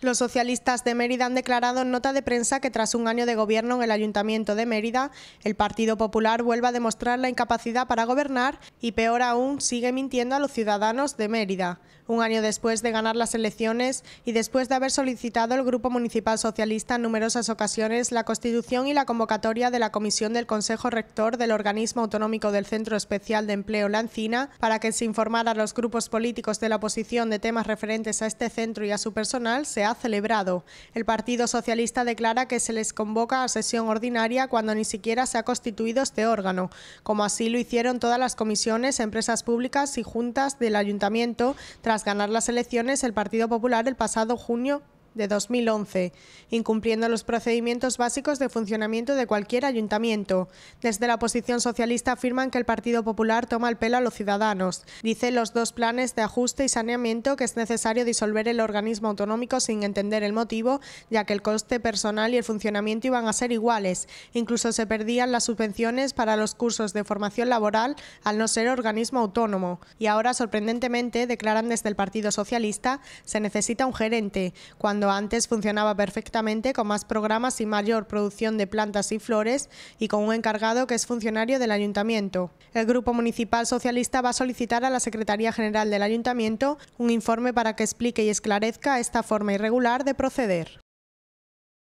Los socialistas de Mérida han declarado en nota de prensa que tras un año de gobierno en el Ayuntamiento de Mérida, el Partido Popular vuelve a demostrar la incapacidad para gobernar y, peor aún, sigue mintiendo a los ciudadanos de Mérida. Un año después de ganar las elecciones y después de haber solicitado el Grupo Municipal Socialista en numerosas ocasiones la constitución y la convocatoria de la Comisión del Consejo Rector del Organismo Autonómico del Centro Especial de Empleo La para que se informara a los grupos políticos de la oposición de temas referentes a este centro y a su personal, se celebrado. El Partido Socialista declara que se les convoca a sesión ordinaria cuando ni siquiera se ha constituido este órgano, como así lo hicieron todas las comisiones, empresas públicas y juntas del Ayuntamiento tras ganar las elecciones el Partido Popular el pasado junio de 2011, incumpliendo los procedimientos básicos de funcionamiento de cualquier ayuntamiento. Desde la oposición socialista afirman que el Partido Popular toma el pelo a los ciudadanos. Dicen los dos planes de ajuste y saneamiento que es necesario disolver el organismo autonómico sin entender el motivo, ya que el coste personal y el funcionamiento iban a ser iguales. Incluso se perdían las subvenciones para los cursos de formación laboral al no ser organismo autónomo. Y ahora, sorprendentemente, declaran desde el Partido Socialista, se necesita un gerente. Cuando antes funcionaba perfectamente con más programas y mayor producción de plantas y flores y con un encargado que es funcionario del ayuntamiento. El Grupo Municipal Socialista va a solicitar a la Secretaría General del Ayuntamiento un informe para que explique y esclarezca esta forma irregular de proceder.